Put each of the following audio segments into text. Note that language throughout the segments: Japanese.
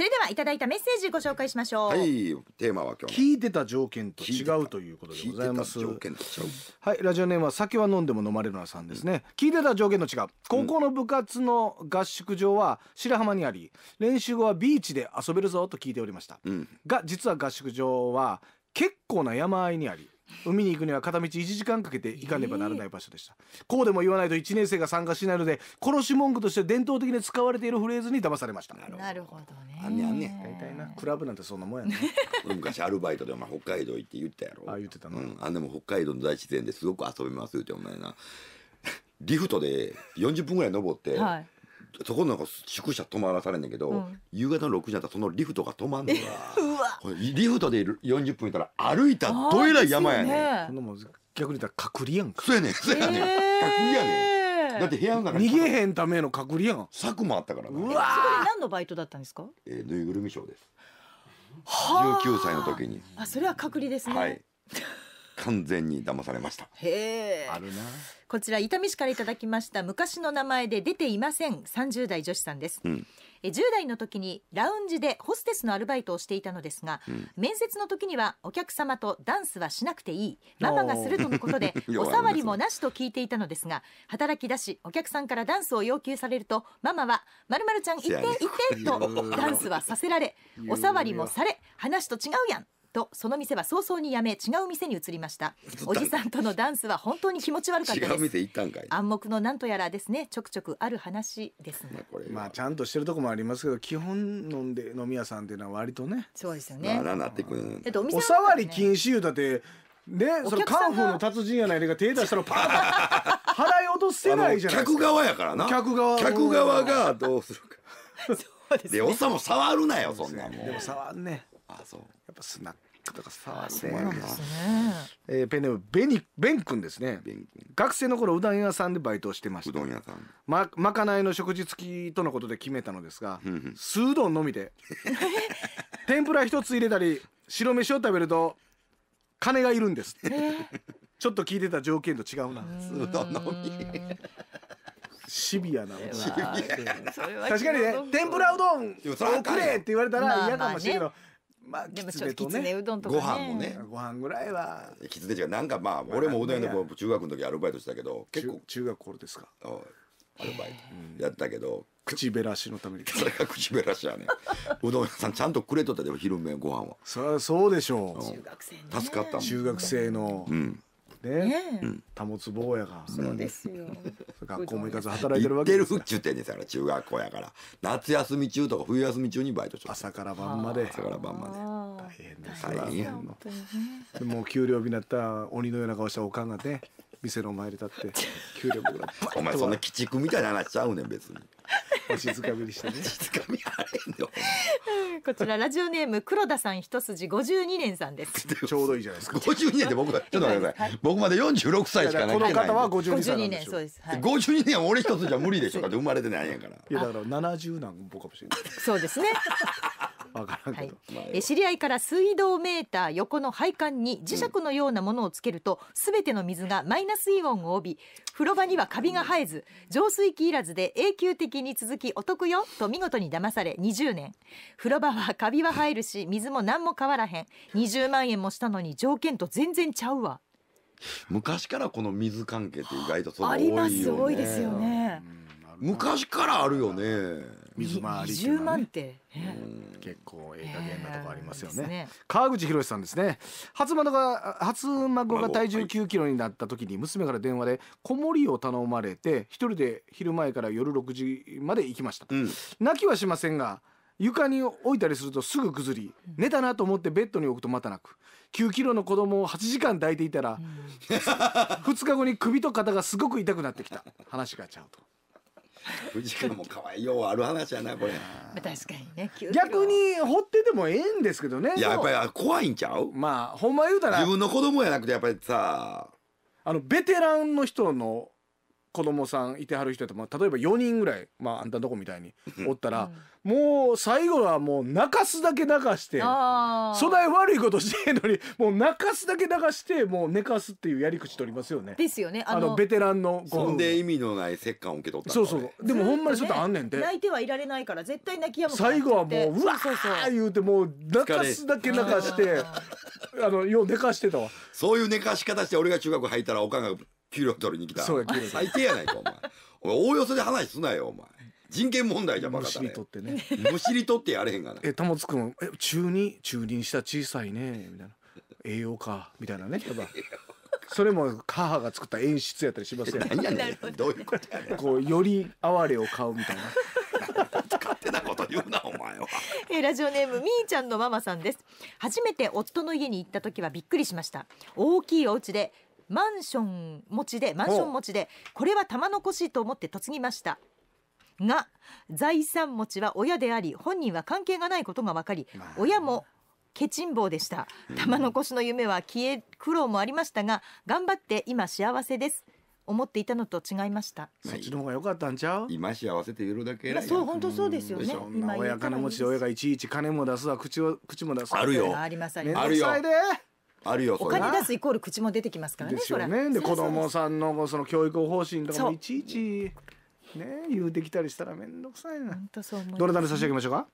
それではいただいたメッセージご紹介しましょうはいテーマは今日聞いてた条件と違うということでございます条件はいラジオネームは酒は飲んでも飲まれるなさんですね、うん、聞いてた条件と違う高校の部活の合宿場は白浜にあり練習後はビーチで遊べるぞと聞いておりました、うん、が実は合宿場は結構な山あいにあり海に行くには片道1時間かけて行かねばならない場所でした、えー、こうでも言わないと1年生が参加しないので殺し文句として伝統的に使われているフレーズに騙されましたなるほどねあんねあんね大体なクラブなんてそんなもんやね昔アルバイトでお前北海道行って言ったやろああ言ってたの、うん、あんでも北海道の大自然ですごく遊びますってお前なリフトで40分ぐらい登って、はいそこの宿舎泊まらされんねんけど、うん、夕方の6時になったらそのリフトが止まんのが リフトで40分いたら歩いたどえらい山やねん、逆に言ったら隔離やんかそうやねんそうやねん、え隔離やねんだって部屋の中逃げへんための隔離やん柵もあったからうわそこで何のバイトだったんですか、えー、ぬいぐるみショーです19歳の時にあそれは隔離ですね、はい完全に騙されましたへえこちら伊丹市からいただきました昔の名前で出ていません30代女子さんです、うん10代の時にラウンジでホステスのアルバイトをしていたのですが、うん、面接の時にはお客様とダンスはしなくていいママがするとのことで おさわりもなしと聞いていたのですが働き出しお客さんからダンスを要求されるとママは「まるちゃん行って行って」とダンスはさせられおさわりもされ話と違うやんとその店は早々に辞め違う店に移りましたおじさんとのダンスは本当に気持ち悪かったです暗黙のなんとやらですねちょくちょくある話ですね、まあ、ちゃんとしてるとこもありますけど基本飲んで飲み屋さんっていうのは割とねそうですよねななってくる、ね、おおさわり禁止だってね、そのカンフーの達人やないが手出したらパーッ払い落とせないじゃな客側やからな客側客側がどうするか そうです、ね、でおっさんも触るなよそんなもんでも触んねあそうやっぱスナックとかさすごいな、ねえー、ペンネームベニベン君ですね学生の頃うどん屋さんでバイトをしてましたうどん屋さんままかないの食事付きとのことで決めたのですが酢うどんのみで 天ぷら一つ入れたり白飯を食べると金がいるんです、ちょっと聞いてた条件と違うなうどんのみシビアな確かにね天ぷらうどんをくれって言われたら嫌かもしれないけど、まあまあねまあ、きつねとねうどんとか、ね、ご飯もねご飯ぐらいはきつね違うなんかまあ俺もうどん屋の中学の時アルバイトしたけど結構中学頃ですかアルバイトやったけど口べらしのためにそれが口べらしやね うどん屋さんちゃんとくれとったでも昼めご飯はそりゃそうでしょう中学生、ね、助かった中学生のうんね、保つ坊やがそうですよ 学校も行かず働いてるわけですか行ってるっちゅうてんですから中学校やから夏休み中とか冬休み中にバイトして朝から晩まで朝から晩まで大変です大変本ねでもう給料日になったら鬼のような顔したおかんがね店の前で立って給料僕らお前そんな鬼畜みたいな話しちゃうねん別にわしかみにしてね。掴みあれんこちらラジオネーム黒田さん一筋52年さんです。ちょうどいいじゃないですか。52年で僕はちょっと待ってください。僕まで46歳しかない。この方は52歳年しょそうです。はい。52年俺一つじゃ無理でしょだっ生まれてないんやから。いやだから70んぼかもしれない。そうですね。分からんけど、はい、え知り合いから水道メーター横の配管に磁石のようなものをつけると、す、う、べ、ての水がマイナスイオンを帯び風呂場にはカビが生えず浄水器いらずで永久的に続きお得よと見事に騙され20年風呂場はカビは生えるし水も何も変わらへん20万円もしたのに条件と全然ちゃうわ昔からこの水関係って意外とそ多いよねありますごいですよね、うん昔からあるよね水回りってう結構ええ加減なとこありますよね,、川口博さんですね初孫が初孫が体重9キロになった時に娘から電話で子守を頼まれて一人で昼前から夜6時まで行きました、うん、泣きはしませんが床に置いたりするとすぐ崩り寝たなと思ってベッドに置くとまた泣く9キロの子供を8時間抱いていたら、うん、2日後に首と肩がすごく痛くなってきた話がちゃうと。藤君も可愛いようある話やなこれ確かにね逆に掘っててもええんですけどねいややっぱり怖いんちゃうまあほんま言うたら自分の子供やなくてやっぱりさあのベテランの人の子供さんいてはる人と、まあ、例えば4人ぐらい、まあ、あんたのとこみたいにおったら、もう最後はもう泣かすだけ泣かしてそない悪いことしてんのにもう泣かすだけ泣かしてもう寝かすっていうやり口取りますよね。ですよねあのベテランのそんで意味のない折感を受け取ったそうそうでもほんまにちょっとあんねんて、泣いてはいられないから絶対泣きやむ最後はもううわさ。言うてもう泣かすだけ泣かしてあのよう寝かしてたわそういう寝かし方して俺が中学入ったらおかんが給料取りに来た。そうや給料最低やないか、お前。お前、およそで話すなよ、お前。人権問題じゃバカだね。むしり取ってね。むしり取ってやれへんがな。え、たもつくん、え、中に中輪した小さいね、みたいな。栄養か、みたいなね。やっそれも母が作った演出やったりしますよ、ね。何やねん。どういうことやねん。こう、より哀れを買うみたいな。勝手なこと言うなお前は、えー、ラジオネームみーちゃんのママさんです初めて夫の家に行った時はびっくりしました大きいお家でマンション持ちでマンション持ちでこれは玉残しと思って嫁ぎましたが財産持ちは親であり本人は関係がないことが分かり親もケチン坊でした玉残しの夢は消え苦労もありましたが頑張って今幸せです思っていたのと違いました。そっちの方が良かったんちゃう。今幸せというだけ。そう、本当そうですよね。今親金持ち親がいちいち金も出すわ、口を、口も出すあるよ。あります。あります。あるよお金出すイコール口も出てきますからねですよねで子供さんのその教育方針とかもいちいちね言うてきたりしたら面倒くさいなどなだに差し上げましょうか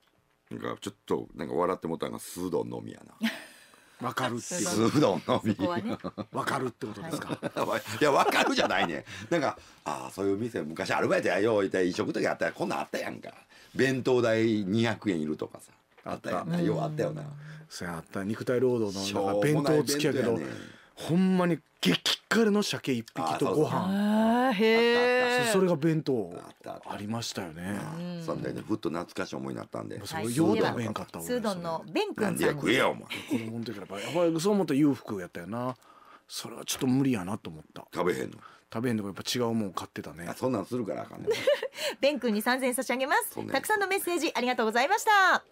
なんかちょっとなんか笑ってもたんがスードンのみやな。わかるってのみ。わ、かるってことですか。いやわかるじゃないね。なんかああそういう店昔アルバイトやよいて飲食時あったらこんなんあったやんか。弁当代200円いるとかさ。あったよな、ようあったよなそやあった肉体労働のなんか弁当付きやけどほんまに激辛の鮭一匹とご飯へえそれが弁当ありましたよねそんでふっと懐かしい思いになったんでそれよう食べへんかったわスードンの弁君さんで食えよお前子供の時からやっぱりそう思った裕福やったよなそれはちょっと無理やなと思った食べへんの食べへんのがやっぱ違うもん買ってたねそんなんするからあかんね 弁君に3 0差し上げますたくさんのメッセージありがとうございました